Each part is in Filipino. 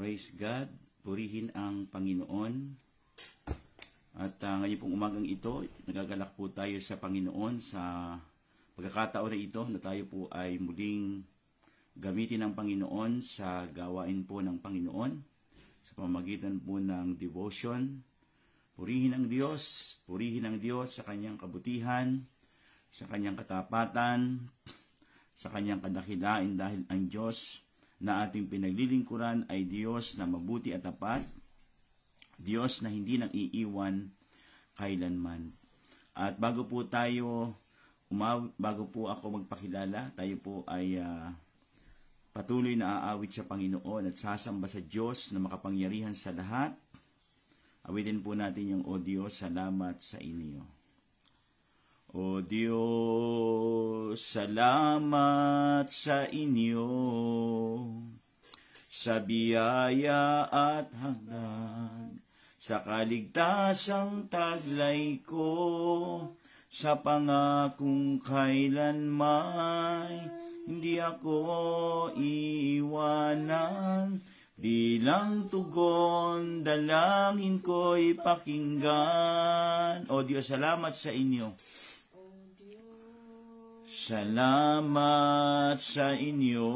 Praise God. Purihin ang Panginoon. At uh, ngayon pong umagang ito, nagagalak po tayo sa Panginoon sa pagkakataon na ito na tayo po ay muling gamitin ng Panginoon sa gawain po ng Panginoon sa pamagitan po ng devotion. Purihin ang Diyos, purihin ang Diyos sa kanyang kabutihan, sa kanyang katapatan, sa kanyang kadakilain dahil ang Diyos na ating pinaglilingkuran ay Diyos na mabuti at tapat, Diyos na hindi nang iiwan kailanman. At bago po tayo umaw, bago po ako magpakilala, tayo po ay uh, patuloy na aawit sa Panginoon at sasamba sa Diyos na makapangyarihan sa lahat. Awitin po natin yung O Diyos, salamat sa inyo. O Diyos, salamat sa inyo sa biyaya at hangdan sa kaligtasang taglay ko, sa pangakong kailanman, hindi ako iiwanan. Bilang tugon, dalangin ko ipakinggan O Diyos, salamat sa inyo Salamat sa inyo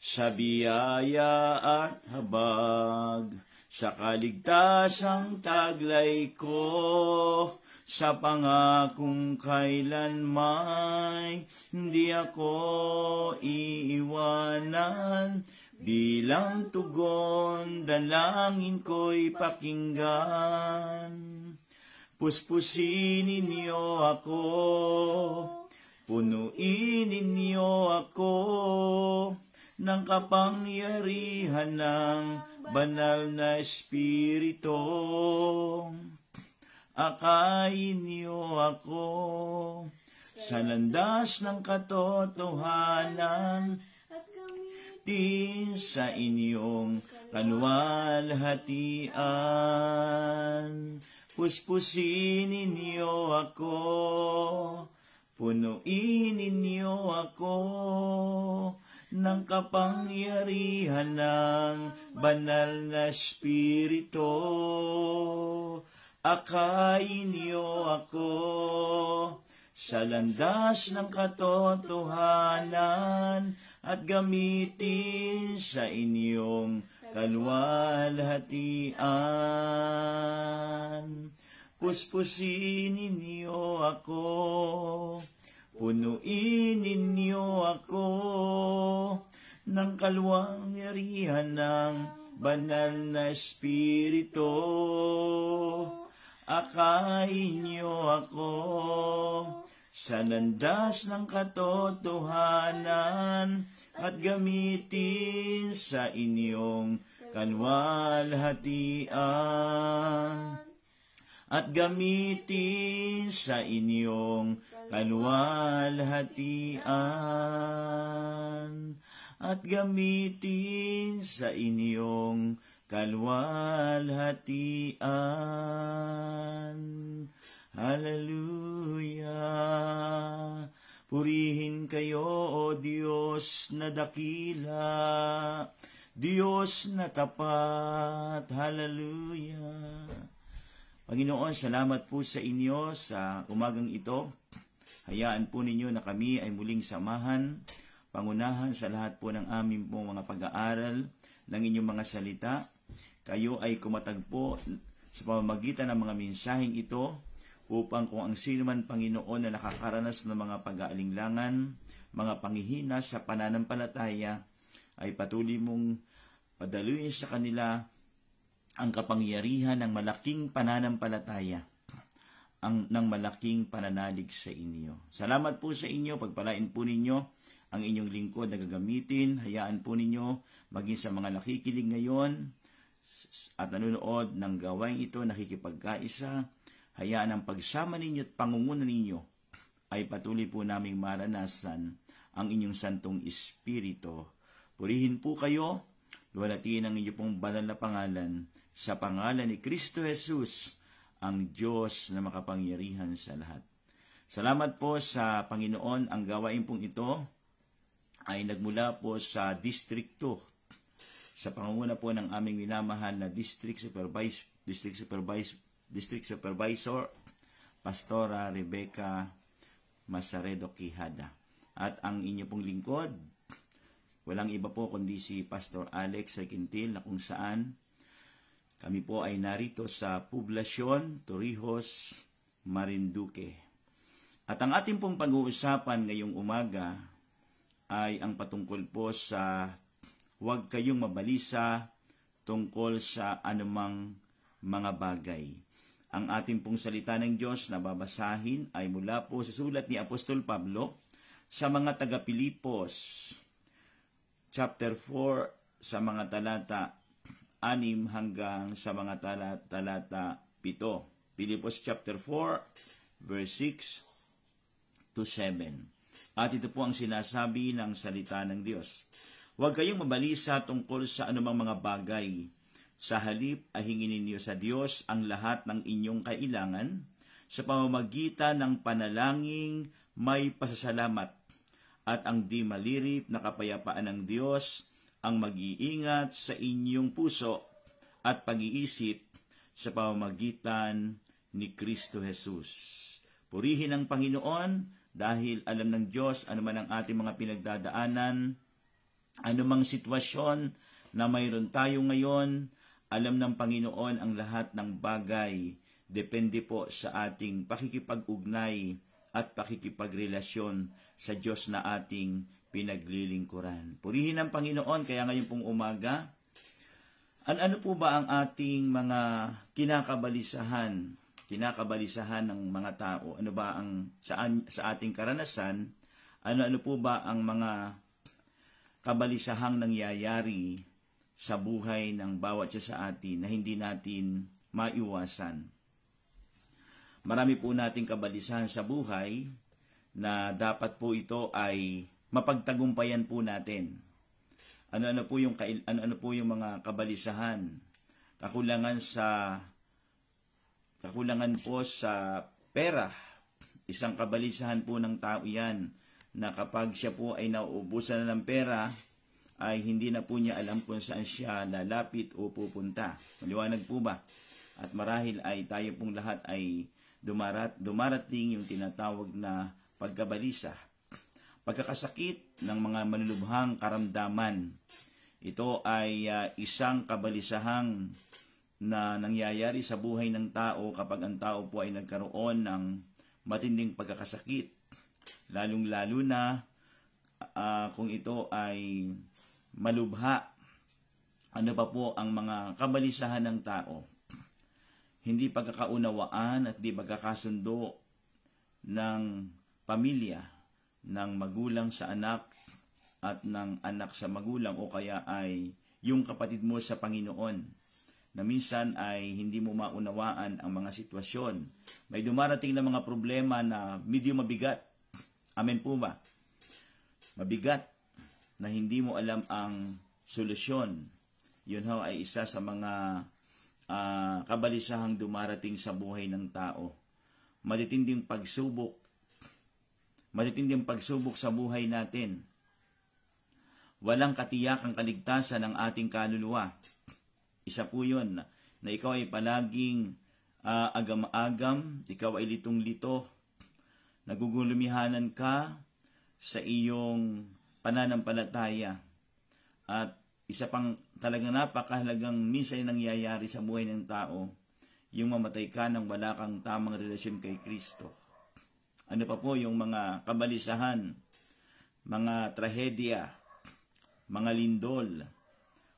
sa biyaya at habag sa kaligtasang taglay ko sa pangakong kailan may hindi ako iiwanan bilang tugon dalangin ko'y pakinggan Puspusin ninyo ako, punuin ninyo ako ng kapangyarihan ng banal na Espiritu. Akayin niyo ako sa landas ng katotohanan din sa inyong kanwalhatian. Puspusin ninyo ako, punuin ninyo ako ng kapangyarihan ng banal na Espiritu. Akayin niyo ako sa landas ng katotohanan at gamitin sa inyong kalwalhatian. Puspusin ninyo ako, punuin ninyo ako ng kalwangyarihan ng banal na espiritu. Akain niyo ako sa landas ng katotohanan at gamitin sa inyong kalwalhatian at gamitin sa inyong kalwalhatian at gamitin sa inyong kalwalhatian Hallelujah Purihin kayo, O Diyos na dakila, Diyos na tapat. Hallelujah. Panginoon, salamat po sa inyo sa umagang ito. Hayaan po ninyo na kami ay muling samahan, pangunahan sa lahat po ng aming pong mga pag-aaral ng inyong mga salita. Kayo ay kumatagpo sa pamamagitan ng mga mensaheng ito upang kung ang sino man Panginoon na nakakaranas ng mga pag-aalinlangan, mga panghihina sa pananampalataya, ay patuloy mong padaluin sa kanila ang kapangyarihan ng malaking pananampalataya ang ng malaking pananalig sa inyo. Salamat po sa inyo, pagpalain po ninyo ang inyong lingkod na gagamitin, hayaan po ninyo maging sa mga nakikilig ngayon at nanonood ng gawain ito, nakikipagkaisa, Hayaan ang pagsama ninyo at pangunguna ninyo ay patuloy po naming maranasan ang inyong Santong Espiritu. Purihin po kayo, luwalatiin ang inyong pong banal na pangalan sa pangalan ni Kristo Jesus, ang Diyos na makapangyarihan sa lahat. Salamat po sa Panginoon ang gawain pong ito ay nagmula po sa District 2 sa pangunguna po ng aming minamahal na District Supervisor District Supervisor District Supervisor, Pastora Rebecca Masaredo Quijada. At ang inyo pong lingkod, walang iba po kundi si Pastor Alex Sequintil na kung saan kami po ay narito sa Poblacion, Torrijos, Marinduque. At ang ating pong pag-uusapan ngayong umaga ay ang patungkol po sa huwag kayong mabalisa tungkol sa anumang mga bagay. Ang ating pong salita ng Diyos na babasahin ay mula po sa sulat ni Apostol Pablo sa mga taga-Pilipos, chapter 4 sa mga talata 6 hanggang sa mga talata, talata 7. Pilipos chapter 4, verse 6 to 7. At ito po ang sinasabi ng salita ng Diyos. Huwag kayong mabalisa tungkol sa anumang mga bagay sa halip ay ninyo sa Diyos ang lahat ng inyong kailangan sa pamamagitan ng panalangin may pasasalamat at ang di malirip na kapayapaan ng Diyos ang mag-iingat sa inyong puso at pag-iisip sa pamamagitan ni Kristo Jesus. Purihin ang Panginoon dahil alam ng Diyos ano man ang ating mga pinagdadaanan, anumang sitwasyon na mayroon tayo ngayon, alam ng Panginoon ang lahat ng bagay. Depende po sa ating pakikipag-ugnay at pakikipagrelasyon sa Diyos na ating pinaglilingkuran. Purihin ang Panginoon, kaya ngayon pong umaga, an ano po ba ang ating mga kinakabalisahan, kinakabalisahan ng mga tao? Ano ba ang saan, sa ating karanasan? Ano-ano po ba ang mga kabalisahang nangyayari sa buhay ng bawat isa sa atin na hindi natin maiwasan. Marami po nating kabalisahan sa buhay na dapat po ito ay mapagtagumpayan po natin. Ano-ano po yung ano-ano po yung mga kabalisahan, kakulangan sa kakulangan po sa pera. Isang kabalisahan po ng tao 'yan na kapag siya po ay nauubusan na ng pera, ay hindi na po niya alam kung saan siya lalapit o pupunta. Maliwanag po ba? At marahil ay tayo pong lahat ay dumarat, dumarating yung tinatawag na pagkabalisa, pagkakasakit ng mga manlulubhang karamdaman. Ito ay uh, isang kabalisahang na nangyayari sa buhay ng tao kapag ang tao po ay nagkaroon ng matinding pagkakasakit, lalong-lalo na uh, kung ito ay malubha ano pa po ang mga kabalisahan ng tao. Hindi pagkakaunawaan at di pagkakasundo ng pamilya, ng magulang sa anak at ng anak sa magulang o kaya ay yung kapatid mo sa Panginoon na minsan ay hindi mo maunawaan ang mga sitwasyon. May dumarating na mga problema na medyo mabigat. Amen po ba? Mabigat na hindi mo alam ang solusyon. Yun ho ay isa sa mga uh, kabalisahang dumarating sa buhay ng tao. Matitinding pagsubok. Matitinding pagsubok sa buhay natin. Walang katiyak ang kaligtasan ng ating kaluluwa. Isa po yun na ikaw ay palaging uh, agam-agam, ikaw ay litong-lito, nagugulumihanan ka sa iyong pananampalataya. At isa pang talagang napakahalagang misay nangyayari sa buhay ng tao, yung mamatay ka nang wala kang tamang relasyon kay Kristo. Ano pa po yung mga kabalisahan, mga trahedya, mga lindol,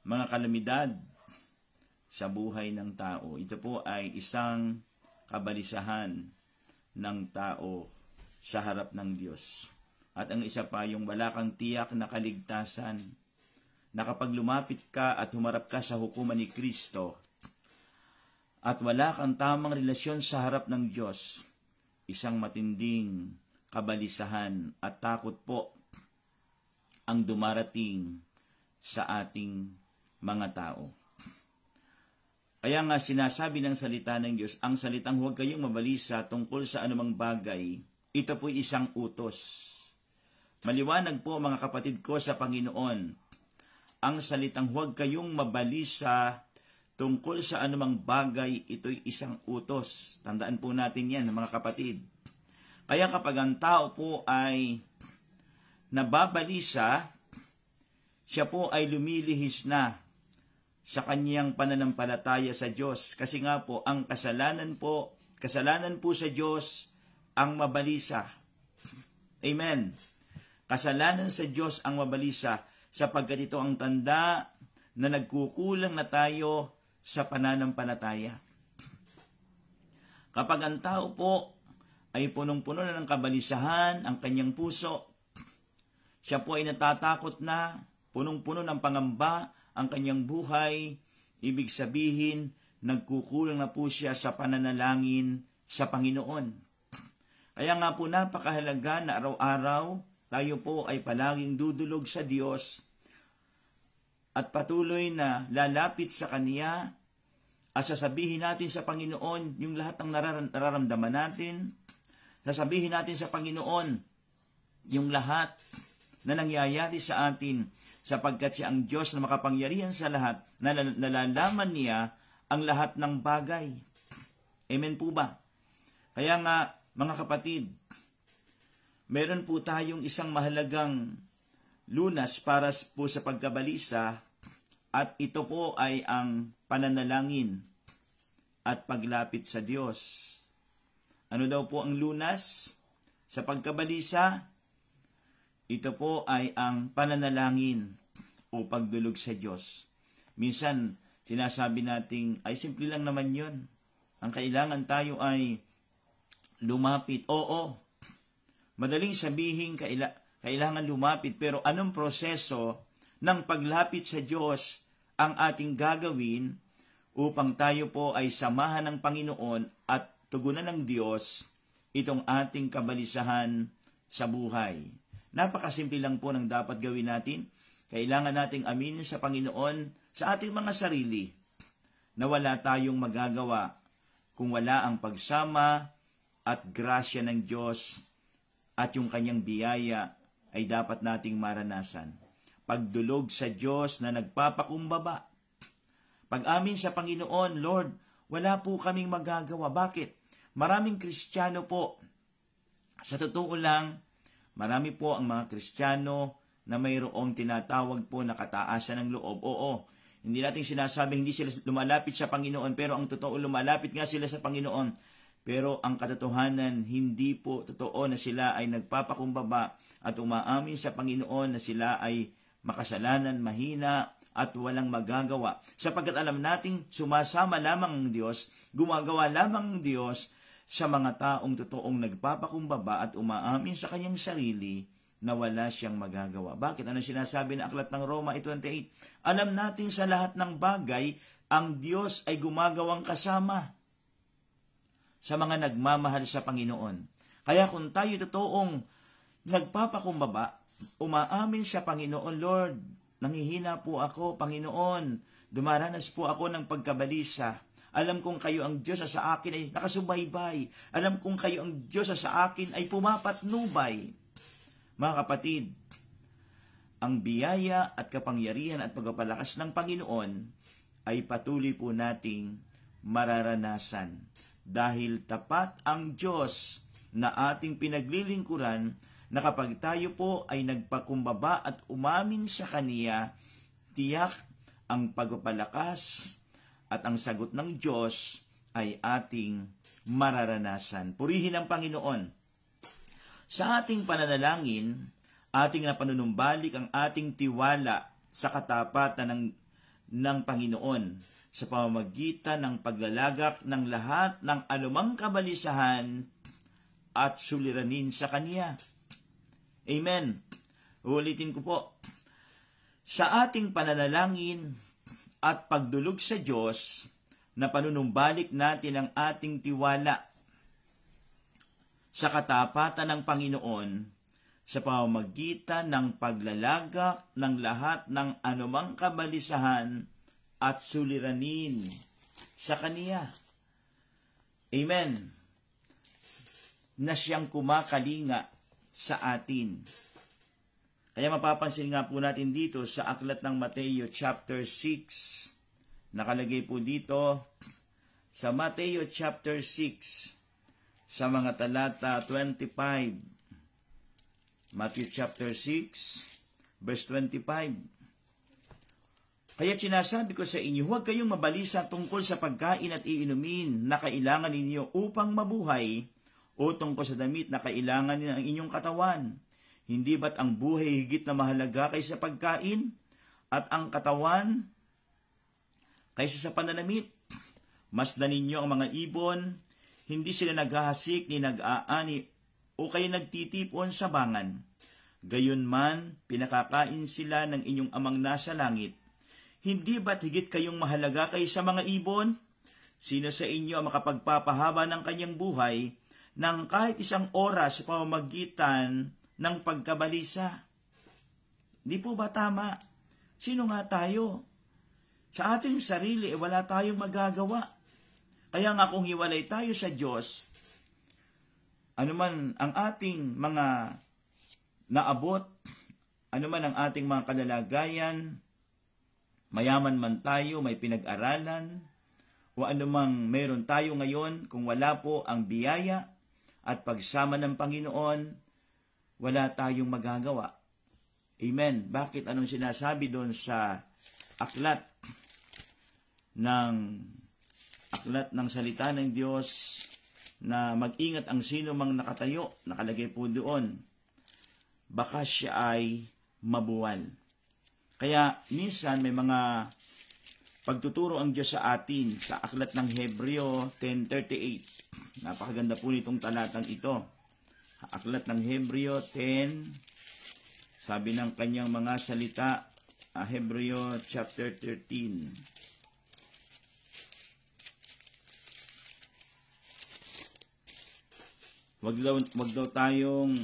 mga kalamidad sa buhay ng tao. Ito po ay isang kabalisahan ng tao sa harap ng Diyos. At ang isa pa, yung wala kang tiyak na kaligtasan. Na lumapit ka at humarap ka sa hukuman ni Kristo, at wala kang tamang relasyon sa harap ng Diyos, isang matinding kabalisahan at takot po ang dumarating sa ating mga tao. Kaya nga sinasabi ng salita ng Diyos, ang salitang huwag kayong mabalisa tungkol sa anumang bagay, ito po'y isang utos. Maliwanag po mga kapatid ko sa Panginoon ang salitang huwag kayong mabalisa tungkol sa anumang bagay, ito'y isang utos. Tandaan po natin yan, mga kapatid. Kaya kapag ang tao po ay nababalisa, siya po ay lumilihis na sa kanyang pananampalataya sa Diyos. Kasi nga po, ang kasalanan po, kasalanan po sa Diyos ang mabalisa. Amen. Kasalanan sa Diyos ang mabalisa sapagkat ito ang tanda na nagkukulang na tayo sa pananampalataya. Kapag ang tao po ay punong-puno na ng kabalisahan ang kanyang puso, siya po ay natatakot na, punong-puno ng pangamba ang kanyang buhay, ibig sabihin, nagkukulang na po siya sa pananalangin sa Panginoon. Kaya nga po napakahalaga na araw-araw tayo po ay palaging dudulog sa Diyos at patuloy na lalapit sa Kaniya at sasabihin natin sa Panginoon yung lahat ng nararam- nararamdaman natin. Sasabihin natin sa Panginoon yung lahat na nangyayari sa atin sapagkat siya ang Diyos na makapangyarihan sa lahat na nalalaman niya ang lahat ng bagay. Amen po ba? Kaya nga, mga kapatid, meron po tayong isang mahalagang lunas para po sa pagkabalisa at ito po ay ang pananalangin at paglapit sa Diyos. Ano daw po ang lunas sa pagkabalisa? Ito po ay ang pananalangin o pagdulog sa Diyos. Minsan, sinasabi nating, ay simple lang naman yun. Ang kailangan tayo ay lumapit. Oo, Madaling sabihin kaila, kailangan lumapit pero anong proseso ng paglapit sa Diyos ang ating gagawin upang tayo po ay samahan ng Panginoon at tugunan ng Diyos itong ating kabalisahan sa buhay. Napakasimple lang po ng dapat gawin natin. Kailangan nating aminin sa Panginoon sa ating mga sarili na wala tayong magagawa kung wala ang pagsama at grasya ng Diyos at yung kanyang biyaya ay dapat nating maranasan. Pagdulog sa Diyos na nagpapakumbaba. Pag-amin sa Panginoon, Lord, wala po kaming magagawa. Bakit? Maraming Kristiyano po. Sa totoo lang, marami po ang mga Kristiyano na mayroong tinatawag po na kataasan ng loob. Oo, hindi natin sinasabing hindi sila lumalapit sa Panginoon, pero ang totoo lumalapit nga sila sa Panginoon pero ang katotohanan, hindi po totoo na sila ay nagpapakumbaba at umaamin sa Panginoon na sila ay makasalanan, mahina, at walang magagawa. Sapagkat alam nating sumasama lamang ang Diyos, gumagawa lamang ang Diyos sa mga taong totoong nagpapakumbaba at umaamin sa kanyang sarili na wala siyang magagawa. Bakit? Ano sinasabi ng aklat ng Roma 8.28? Alam natin sa lahat ng bagay, ang Diyos ay gumagawang kasama sa mga nagmamahal sa Panginoon. Kaya kung tayo totoong nagpapakumbaba, umaamin sa Panginoon, Lord, nangihina po ako, Panginoon, dumaranas po ako ng pagkabalisa. Alam kong kayo ang Diyos sa akin ay nakasubaybay. Alam kong kayo ang Diyos sa akin ay pumapatnubay. Mga kapatid, ang biyaya at kapangyarihan at pagpapalakas ng Panginoon ay patuloy po nating mararanasan dahil tapat ang Diyos na ating pinaglilingkuran na kapag tayo po ay nagpakumbaba at umamin sa Kaniya, tiyak ang pagpapalakas at ang sagot ng Diyos ay ating mararanasan. Purihin ang Panginoon. Sa ating pananalangin, ating napanunumbalik ang ating tiwala sa katapatan ng, ng Panginoon sa pamamagitan ng paglalagak ng lahat ng anumang kabalisahan at suliranin sa Kanya. Amen. Ulitin ko po. Sa ating pananalangin at pagdulog sa Diyos, na panunumbalik natin ang ating tiwala sa katapatan ng Panginoon sa pamamagitan ng paglalagak ng lahat ng anumang kabalisahan at suliranin sa Kaniya. Amen. Na siyang kumakalinga sa atin. Kaya mapapansin nga po natin dito sa aklat ng Mateo chapter 6. Nakalagay po dito sa Mateo chapter 6 sa mga talata 25. Matthew chapter 6 verse 25. Kaya sinasabi ko sa inyo, huwag kayong mabalisa tungkol sa pagkain at iinumin na kailangan ninyo upang mabuhay o tungkol sa damit na kailangan ng inyong katawan. Hindi ba't ang buhay higit na mahalaga kaysa pagkain at ang katawan kaysa sa pananamit? Mas na ninyo ang mga ibon, hindi sila naghahasik ni nag-aani o kayo nagtitipon sa bangan. Gayon man, pinakakain sila ng inyong amang nasa langit hindi ba't higit kayong mahalaga kaysa mga ibon? Sino sa inyo ang makapagpapahaba ng kanyang buhay ng kahit isang oras sa pamamagitan ng pagkabalisa? Di po ba tama? Sino nga tayo? Sa ating sarili, eh, wala tayong magagawa. Kaya nga kung hiwalay tayo sa Diyos, anuman ang ating mga naabot, anuman ang ating mga kalalagayan, Mayaman man tayo, may pinag-aralan, o anumang meron tayo ngayon, kung wala po ang biyaya at pagsama ng Panginoon, wala tayong magagawa. Amen. Bakit anong sinasabi doon sa aklat ng aklat ng salita ng Diyos na mag-ingat ang sino mang nakatayo, nakalagay po doon, baka siya ay mabuwal. Kaya minsan may mga pagtuturo ang Diyos sa atin sa aklat ng Hebreo 10.38. Napakaganda po nitong talatang ito. Aklat ng Hebreo 10, sabi ng kanyang mga salita, uh, Hebreo chapter 13. Wag daw, wag daw tayong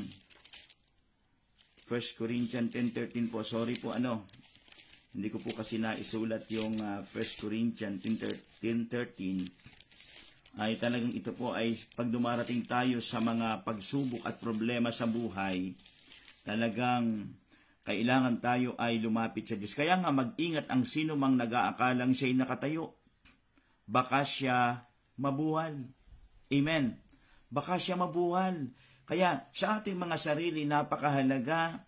First Corinthians 10.13 po. Sorry po ano, hindi ko po kasi naisulat yung uh, ah, 1 Corinthians 10.13 ay talagang ito po ay pag dumarating tayo sa mga pagsubok at problema sa buhay, talagang kailangan tayo ay lumapit sa Diyos. Kaya nga mag-ingat ang sino mang nag-aakalang siya'y nakatayo. Baka siya mabuhal. Amen. Baka siya mabuhal. Kaya sa ating mga sarili, napakahalaga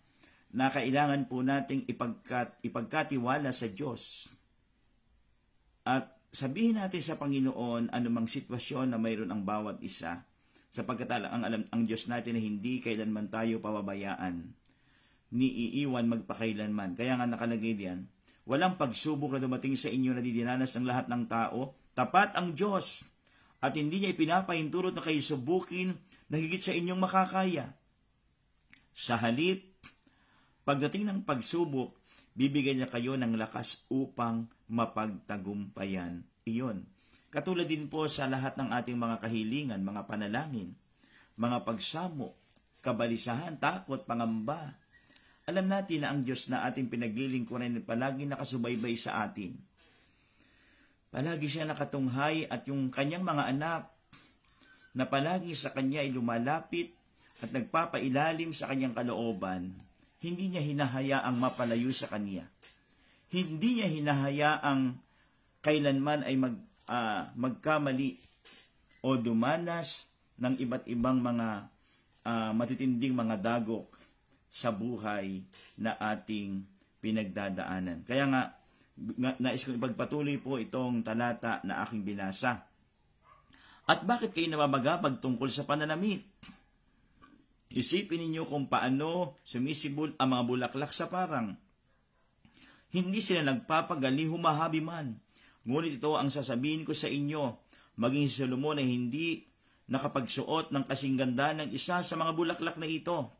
na kailangan po nating ipagkat, ipagkatiwala sa Diyos. At sabihin natin sa Panginoon anumang sitwasyon na mayroon ang bawat isa sapagkat ang alam ang Diyos natin na hindi kailanman tayo pababayaan ni iiwan magpakailanman. Kaya nga nakalagay diyan, walang pagsubok na dumating sa inyo na didinanas ng lahat ng tao, tapat ang Diyos at hindi niya ipinapahintulot na kayo subukin nagigit higit sa inyong makakaya. Sa halip, pagdating ng pagsubok, bibigyan niya kayo ng lakas upang mapagtagumpayan iyon. Katulad din po sa lahat ng ating mga kahilingan, mga panalangin, mga pagsamo, kabalisahan, takot, pangamba. Alam natin na ang Diyos na ating pinaglilingkuran ay palagi nakasubaybay sa atin. Palagi siya nakatunghay at yung kanyang mga anak na palagi sa kanya ay lumalapit at nagpapailalim sa kanyang kalooban, hindi niya hinahayaang mapalayo sa kanya. Hindi niya hinahayaang kailanman ay mag, uh, magkamali o dumanas ng iba't ibang mga uh, matitinding mga dagok sa buhay na ating pinagdadaanan. Kaya nga, nais kong ipagpatuloy po itong talata na aking binasa. At bakit kayo namamagabag tungkol sa pananamit? Isipin ninyo kung paano sumisibol ang mga bulaklak sa parang. Hindi sila nagpapagali humahabi man. Ngunit ito ang sasabihin ko sa inyo, maging si Solomon ay hindi nakapagsuot ng kasingganda ng isa sa mga bulaklak na ito.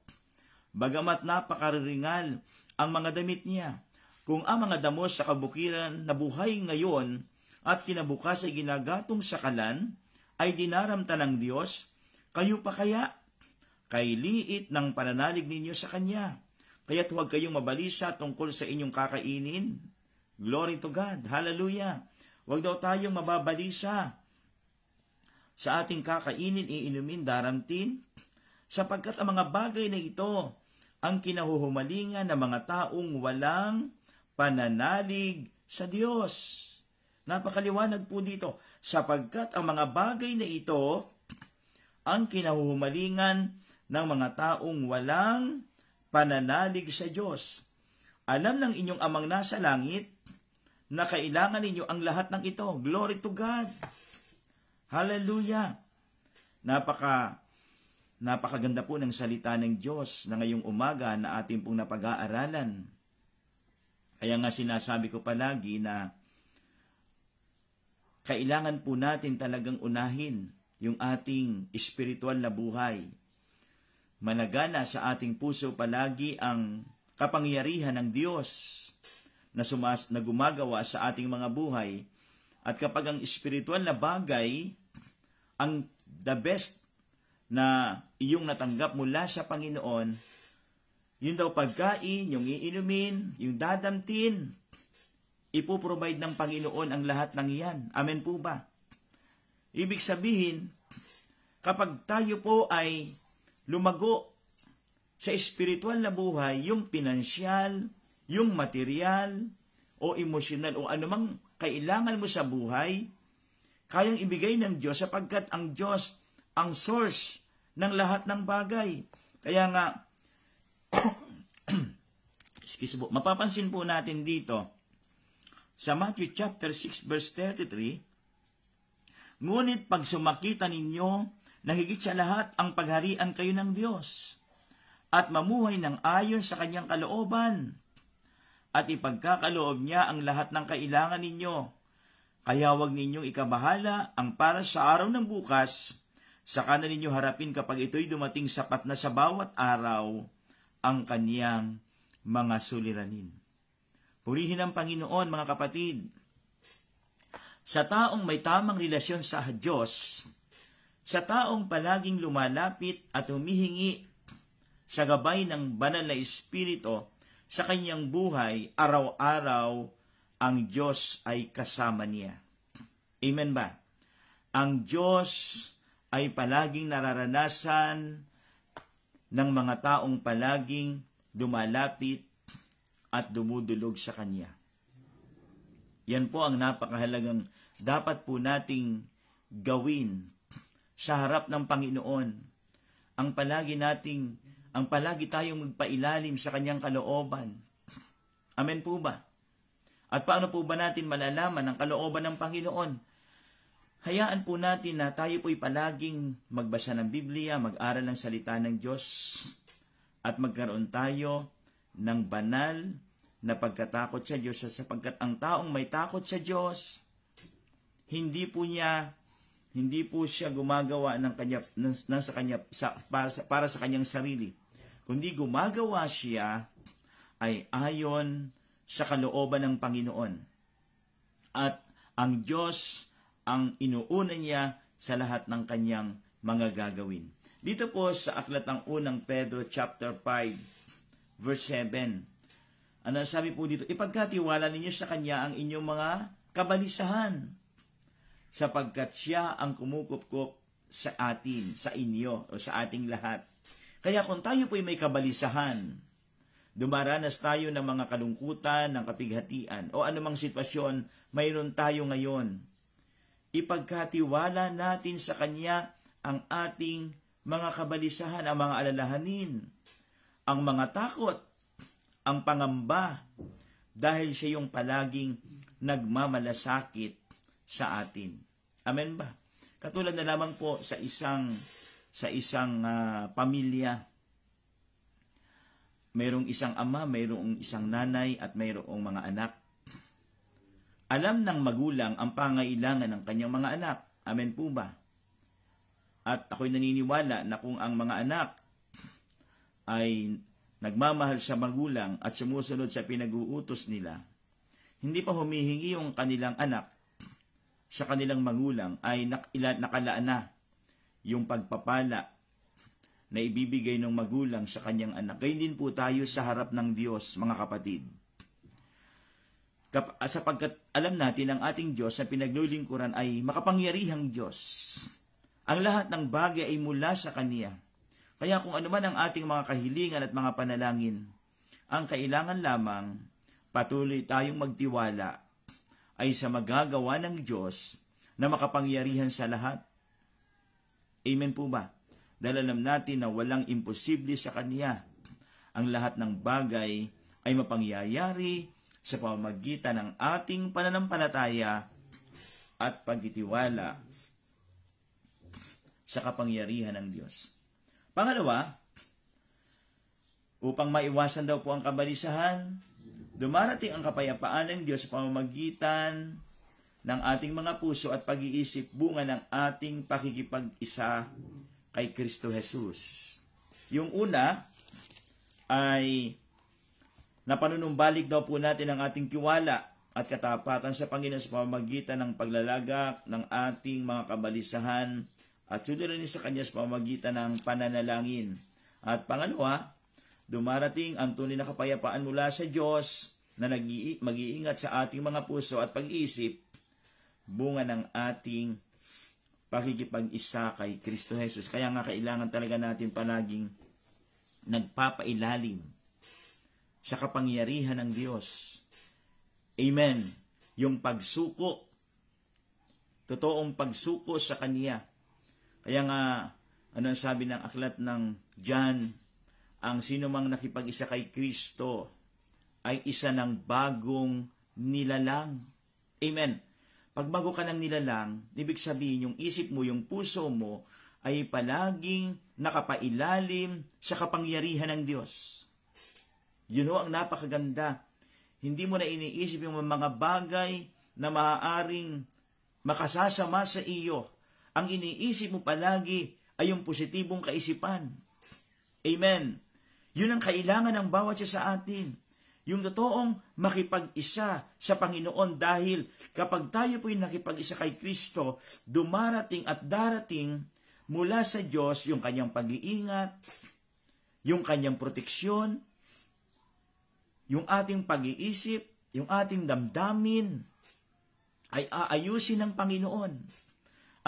Bagamat napakariringal ang mga damit niya, kung ang mga damo sa kabukiran na buhay ngayon at kinabukas ay ginagatong sa kalan, ay dinaramta ng Diyos, kayo pa kaya? Kay liit ng pananalig ninyo sa Kanya. Kaya't huwag kayong mabalisa tungkol sa inyong kakainin. Glory to God. Hallelujah. Huwag daw tayong mababalisa sa ating kakainin, iinumin, daramtin, sapagkat ang mga bagay na ito ang kinahuhumalingan ng mga taong walang pananalig sa Diyos. Napakaliwanag po dito, sapagkat ang mga bagay na ito ang kinahumalingan ng mga taong walang pananalig sa Diyos. Alam ng inyong amang nasa langit na kailangan ninyo ang lahat ng ito. Glory to God. Hallelujah. Napaka napakaganda po ng salita ng Diyos na ngayong umaga na ating pong napag-aaralan. Kaya nga sinasabi ko palagi na kailangan po natin talagang unahin yung ating espiritual na buhay. Managana sa ating puso palagi ang kapangyarihan ng Diyos na, sumas, na gumagawa sa ating mga buhay. At kapag ang espiritual na bagay, ang the best na iyong natanggap mula sa Panginoon, yun daw pagkain, yung iinumin, yung dadamtin, ipoprovide ng Panginoon ang lahat ng iyan. Amen po ba? Ibig sabihin, kapag tayo po ay lumago sa espiritual na buhay, yung pinansyal, yung material, o emosyonal, o anumang kailangan mo sa buhay, kayang ibigay ng Diyos sapagkat ang Diyos ang source ng lahat ng bagay. Kaya nga, excuse po, mapapansin po natin dito, sa Matthew chapter 6 verse 33, Ngunit pag sumakita ninyo na sa lahat ang pagharian kayo ng Diyos at mamuhay ng ayon sa kanyang kalooban at ipagkakaloob niya ang lahat ng kailangan ninyo. Kaya huwag ninyong ikabahala ang para sa araw ng bukas, saka na ninyo harapin kapag ito'y dumating sapat na sa bawat araw ang kaniyang mga suliranin. Purihin ang Panginoon, mga kapatid. Sa taong may tamang relasyon sa Diyos, sa taong palaging lumalapit at humihingi sa gabay ng banal na Espiritu sa kanyang buhay, araw-araw, ang Diyos ay kasama niya. Amen ba? Ang Diyos ay palaging nararanasan ng mga taong palaging lumalapit at dumudulog sa Kanya. Yan po ang napakahalagang dapat po nating gawin sa harap ng Panginoon. Ang palagi nating, ang palagi tayong magpailalim sa Kanyang kalooban. Amen po ba? At paano po ba natin malalaman ang kalooban ng Panginoon? Hayaan po natin na tayo po'y palaging magbasa ng Biblia, mag-aral ng salita ng Diyos, at magkaroon tayo ng banal na pagkatakot sa Diyos sapagkat ang taong may takot sa Diyos, hindi po niya hindi po siya gumagawa ng kanya ng, ng sa kanya sa, para, sa, para sa kanyang sarili kundi gumagawa siya ay ayon sa kalooban ng Panginoon at ang Diyos ang inuuna niya sa lahat ng kanyang mga gagawin dito po sa aklat ng unang Pedro chapter 5 verse 7. Ano sabi po dito? Ipagkatiwala ninyo sa Kanya ang inyong mga kabalisahan sapagkat siya ang kumukupkop sa atin, sa inyo, o sa ating lahat. Kaya kung tayo po'y may kabalisahan, dumaranas tayo ng mga kalungkutan, ng kapighatian, o anumang sitwasyon mayroon tayo ngayon, ipagkatiwala natin sa Kanya ang ating mga kabalisahan, ang mga alalahanin ang mga takot, ang pangamba, dahil siya yung palaging nagmamalasakit sa atin. Amen ba? Katulad na lamang po sa isang sa isang uh, pamilya. Mayroong isang ama, mayroong isang nanay at mayroong mga anak. Alam ng magulang ang pangailangan ng kanyang mga anak. Amen po ba? At ako'y naniniwala na kung ang mga anak ay nagmamahal sa magulang at sumusunod sa pinag-uutos nila, hindi pa humihingi yung kanilang anak sa kanilang magulang ay nakalaan na yung pagpapala na ibibigay ng magulang sa kanyang anak. Gayun din po tayo sa harap ng Diyos, mga kapatid. Kap- sapagkat alam natin ang ating Diyos sa pinaglulingkuran ay makapangyarihang Diyos. Ang lahat ng bagay ay mula sa Kaniya kaya kung ano man ang ating mga kahilingan at mga panalangin, ang kailangan lamang patuloy tayong magtiwala ay sa magagawa ng Diyos na makapangyarihan sa lahat. Amen po ba? Dahil alam natin na walang imposible sa Kanya. Ang lahat ng bagay ay mapangyayari sa pamamagitan ng ating pananampalataya at pagtitiwala sa kapangyarihan ng Diyos. Pangalawa, upang maiwasan daw po ang kabalisahan, dumarating ang kapayapaan ng Diyos sa pamamagitan ng ating mga puso at pag-iisip bunga ng ating pakikipag-isa kay Kristo Jesus. Yung una ay napanunumbalik daw po natin ang ating tiwala at katapatan sa Panginoon sa pamamagitan ng paglalagak ng ating mga kabalisahan at suliranin sa kanya sa pamagitan ng pananalangin. At pangalawa, dumarating ang tunay na kapayapaan mula sa Diyos na mag-iingat sa ating mga puso at pag-iisip, bunga ng ating pakikipag-isa kay Kristo Jesus. Kaya nga kailangan talaga natin palaging nagpapailalim sa kapangyarihan ng Diyos. Amen. Yung pagsuko, totoong pagsuko sa Kanya, kaya nga, ano ang sabi ng aklat ng John, ang sino mang nakipag-isa kay Kristo ay isa ng bagong nilalang. Amen. Pagbago ka ng nilalang, ibig sabihin yung isip mo, yung puso mo, ay palaging nakapailalim sa kapangyarihan ng Diyos. Yun know, ang napakaganda. Hindi mo na iniisip yung mga bagay na maaaring makasasama sa iyo ang iniisip mo palagi ay yung positibong kaisipan. Amen. Yun ang kailangan ng bawat isa sa atin. Yung totoong makipag-isa sa Panginoon dahil kapag tayo po'y nakipag-isa kay Kristo, dumarating at darating mula sa Diyos yung kanyang pag-iingat, yung kanyang proteksyon, yung ating pag-iisip, yung ating damdamin, ay aayusin ng Panginoon.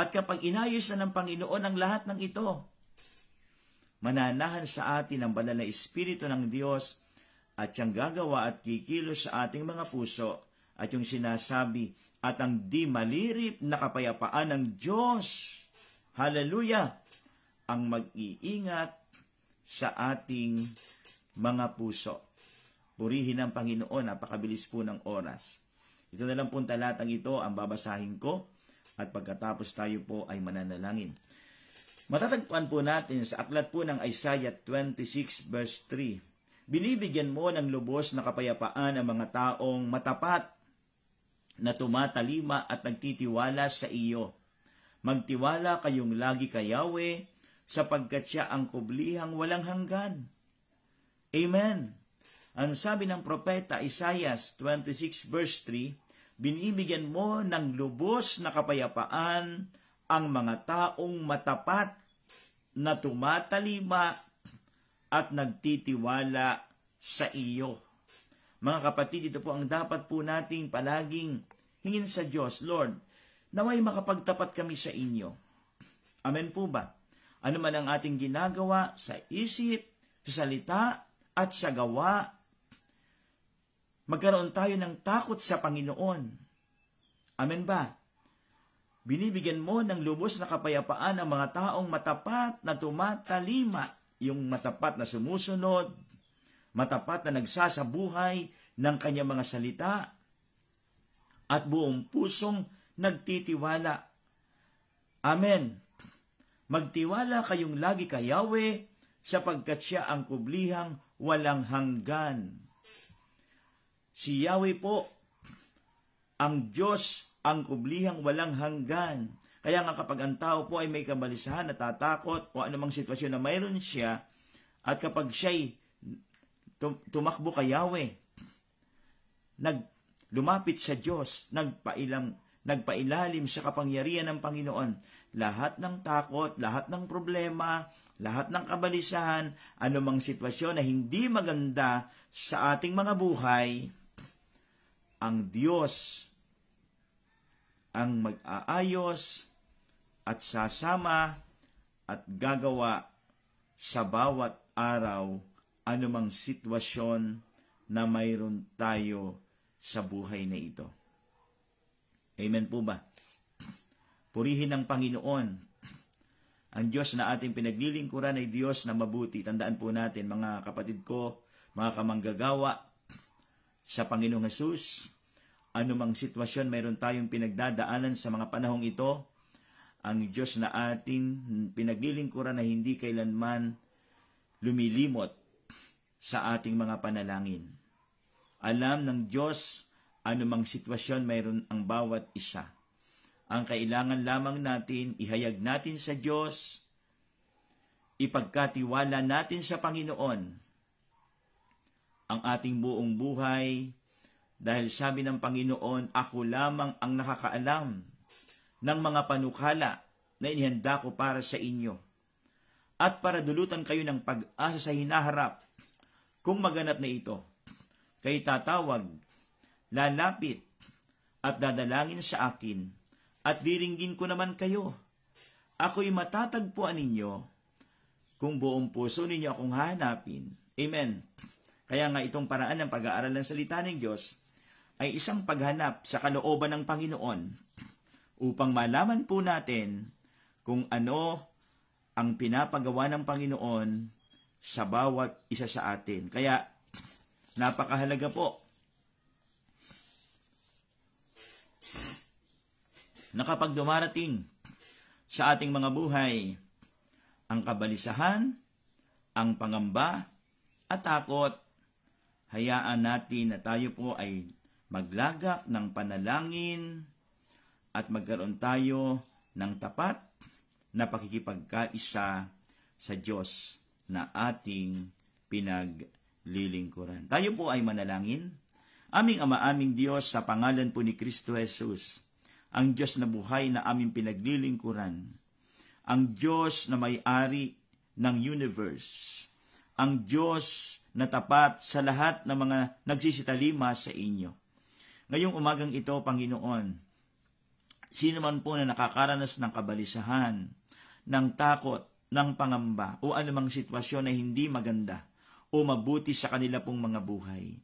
At kapag inayos na ng Panginoon ang lahat ng ito, mananahan sa atin ang banal na Espiritu ng Diyos at siyang gagawa at kikilos sa ating mga puso at yung sinasabi at ang di malirip na kapayapaan ng Diyos. Hallelujah! Ang mag-iingat sa ating mga puso. Purihin ang Panginoon, napakabilis po ng oras. Ito na lang pong talatang ito ang babasahin ko at pagkatapos tayo po ay mananalangin. Matatagpuan po natin sa aklat po ng Isaiah 26 verse 3. Binibigyan mo ng lubos na kapayapaan ang mga taong matapat na tumatalima at nagtitiwala sa iyo. Magtiwala kayong lagi kay Yahweh sapagkat siya ang kublihang walang hanggan. Amen. Ang sabi ng propeta Isaiah 26 verse 3, binibigyan mo ng lubos na kapayapaan ang mga taong matapat na tumatalima at nagtitiwala sa iyo. Mga kapatid, ito po ang dapat po nating palaging hingin sa Diyos, Lord, na may makapagtapat kami sa inyo. Amen po ba? Ano man ang ating ginagawa sa isip, sa salita, at sa gawa, Magkaroon tayo ng takot sa Panginoon. Amen ba? Binibigyan mo ng lubos na kapayapaan ang mga taong matapat na tumatalima, yung matapat na sumusunod, matapat na nagsasabuhay ng kanyang mga salita, at buong pusong nagtitiwala. Amen. Magtiwala kayong lagi kay Yahweh sapagkat siya ang kublihang walang hanggan. Si Yahweh po, ang Diyos, ang kublihang walang hanggan. Kaya nga kapag ang tao po ay may kabalisahan, natatakot, o anumang sitwasyon na mayroon siya, at kapag siya'y tumakbo kay Yahweh, nag, lumapit sa Diyos, nagpailam, nagpailalim sa kapangyarihan ng Panginoon, lahat ng takot, lahat ng problema, lahat ng kabalisahan, anumang sitwasyon na hindi maganda sa ating mga buhay, ang Diyos ang mag-aayos at sasama at gagawa sa bawat araw anumang sitwasyon na mayroon tayo sa buhay na ito. Amen po ba? Purihin ang Panginoon. Ang Diyos na ating pinaglilingkuran ay Diyos na mabuti. Tandaan po natin mga kapatid ko, mga kamanggagawa, sa Panginoong Hesus. Anumang sitwasyon mayroon tayong pinagdadaanan sa mga panahong ito, ang Diyos na atin pinaglilingkuran na hindi kailanman lumilimot sa ating mga panalangin. Alam ng Diyos anumang sitwasyon mayroon ang bawat isa. Ang kailangan lamang natin, ihayag natin sa Diyos, ipagkatiwala natin sa Panginoon ang ating buong buhay dahil sabi ng Panginoon, ako lamang ang nakakaalam ng mga panukala na inihanda ko para sa inyo at para dulutan kayo ng pag-asa sa hinaharap kung maganap na ito. kay tatawag, lalapit, at dadalangin sa akin at diringgin ko naman kayo. Ako'y matatagpuan ninyo kung buong puso ninyo akong hanapin. Amen. Kaya nga itong paraan ng pag-aaral ng salita ng Diyos ay isang paghanap sa kalooban ng Panginoon upang malaman po natin kung ano ang pinapagawa ng Panginoon sa bawat isa sa atin. Kaya napakahalaga po nakapagdumarating sa ating mga buhay ang kabalisahan, ang pangamba, at takot hayaan natin na tayo po ay maglagak ng panalangin at magkaroon tayo ng tapat na pakikipagkaisa sa Diyos na ating pinaglilingkuran. Tayo po ay manalangin. Aming Ama, aming Diyos, sa pangalan po ni Kristo Jesus, ang Diyos na buhay na aming pinaglilingkuran, ang Diyos na may-ari ng universe, ang Diyos na tapat sa lahat ng mga nagsisitalima sa inyo. Ngayong umagang ito, Panginoon, sino man po na nakakaranas ng kabalisahan, ng takot, ng pangamba o anumang sitwasyon na hindi maganda o mabuti sa kanila pong mga buhay.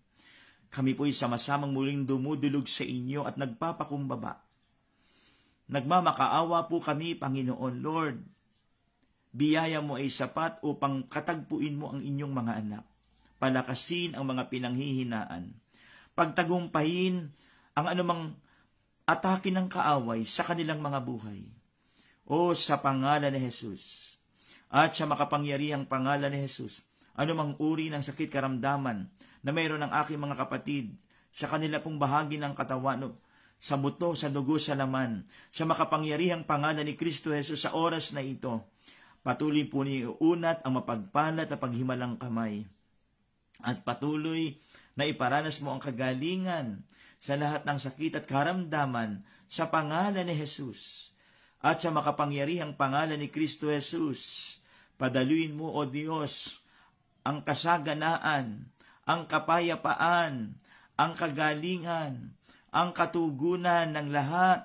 Kami po'y samasamang muling dumudulog sa inyo at nagpapakumbaba. Nagmamakaawa po kami, Panginoon Lord. Biyaya mo ay sapat upang katagpuin mo ang inyong mga anak palakasin ang mga pinanghihinaan, pagtagumpayin ang anumang atake ng kaaway sa kanilang mga buhay. O sa pangalan ni Jesus, at sa makapangyarihang pangalan ni Jesus, anumang uri ng sakit karamdaman na mayroon ng aking mga kapatid sa kanila pong bahagi ng katawan, o sa buto, sa dugo, sa laman, sa makapangyarihang pangalan ni Kristo Jesus sa oras na ito, patuloy po niyo unat ang mapagpalat at paghimalang kamay at patuloy na iparanas mo ang kagalingan sa lahat ng sakit at karamdaman sa pangalan ni Jesus at sa makapangyarihang pangalan ni Kristo Jesus. Padaluin mo, O Diyos, ang kasaganaan, ang kapayapaan, ang kagalingan, ang katugunan ng lahat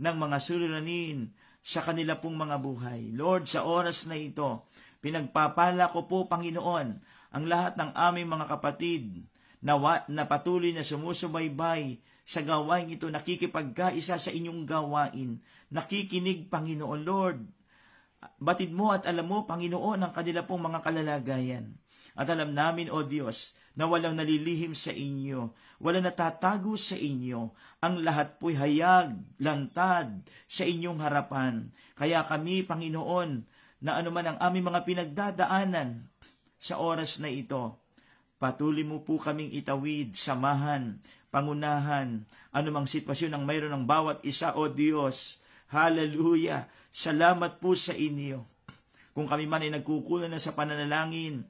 ng mga suliranin sa kanila pong mga buhay. Lord, sa oras na ito, pinagpapala ko po, Panginoon, ang lahat ng aming mga kapatid na, na patuloy na sumusubaybay sa gawain ito, nakikipagkaisa sa inyong gawain, nakikinig, Panginoon Lord. Batid mo at alam mo, Panginoon, ang kanila pong mga kalalagayan. At alam namin, O Diyos, na walang nalilihim sa inyo, walang natatago sa inyo, ang lahat po'y hayag, lantad sa inyong harapan. Kaya kami, Panginoon, na anuman ang aming mga pinagdadaanan, sa oras na ito. Patuloy mo po kaming itawid, samahan, pangunahan, anumang sitwasyon ang mayroon ng bawat isa, O Diyos. Hallelujah! Salamat po sa inyo. Kung kami man ay nagkukulan na sa pananalangin,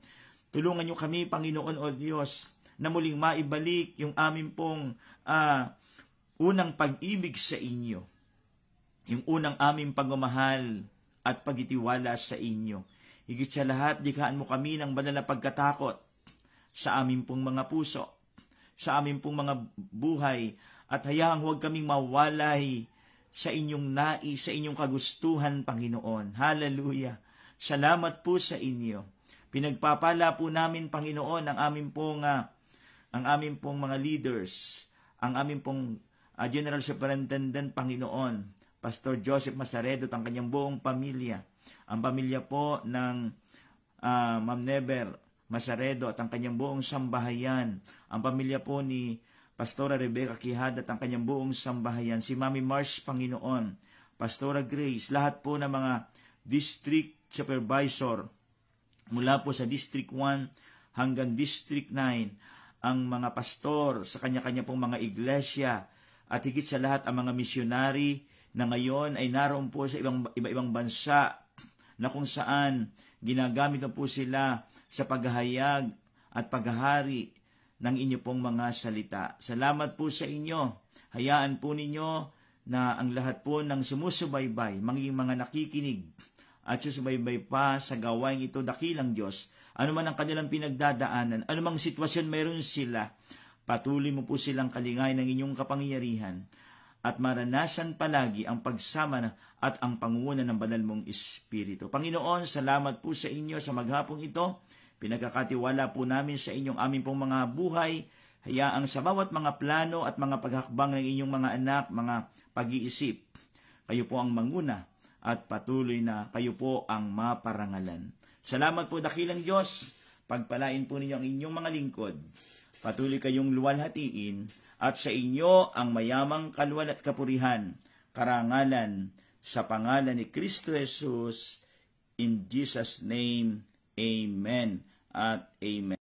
tulungan niyo kami, Panginoon O Diyos, na muling maibalik yung aming pong uh, unang pag-ibig sa inyo, yung unang aming pagmamahal at pagitiwala sa inyo Higit sa lahat, likhaan mo kami ng banal na pagkatakot sa aming pong mga puso, sa aming pong mga buhay, at hayaang huwag kaming mawalay sa inyong nai, sa inyong kagustuhan, Panginoon. Hallelujah. Salamat po sa inyo. Pinagpapala po namin, Panginoon, ang aming pong, uh, ang aming pong mga leaders, ang aming pong uh, General Superintendent, Panginoon, Pastor Joseph Masaredo at ang kanyang buong pamilya ang pamilya po ng uh, Ma'am Never Masaredo at ang kanyang buong sambahayan, ang pamilya po ni Pastora Rebecca Kihad at ang kanyang buong sambahayan, si Mami Marsh Panginoon, Pastora Grace, lahat po ng mga district supervisor mula po sa District 1 hanggang District 9, ang mga pastor sa kanya-kanya pong mga iglesia at higit sa lahat ang mga misyonary na ngayon ay naroon po sa ibang iba-ibang bansa na kung saan ginagamit na po sila sa paghahayag at paghahari ng inyo pong mga salita. Salamat po sa inyo. Hayaan po ninyo na ang lahat po ng sumusubaybay, maging mga nakikinig, at susubaybay pa sa gawain ito dakilang Diyos. Ano man ang kanilang pinagdadaanan, anumang sitwasyon meron sila, patuloy mo po silang kalingay ng inyong kapangyarihan at maranasan palagi ang pagsama at ang pangunguna ng banal mong Espiritu. Panginoon, salamat po sa inyo sa maghapong ito. Pinagkakatiwala po namin sa inyong aming pong mga buhay. Hayaang sa bawat mga plano at mga paghakbang ng inyong mga anak, mga pag-iisip, kayo po ang manguna at patuloy na kayo po ang maparangalan. Salamat po dakilang Diyos. Pagpalain po ninyo ang inyong mga lingkod. Patuloy kayong luwalhatiin at sa inyo ang mayamang kalwan at kapurihan, karangalan, sa pangalan ni Kristo Jesus, in Jesus' name, Amen at Amen.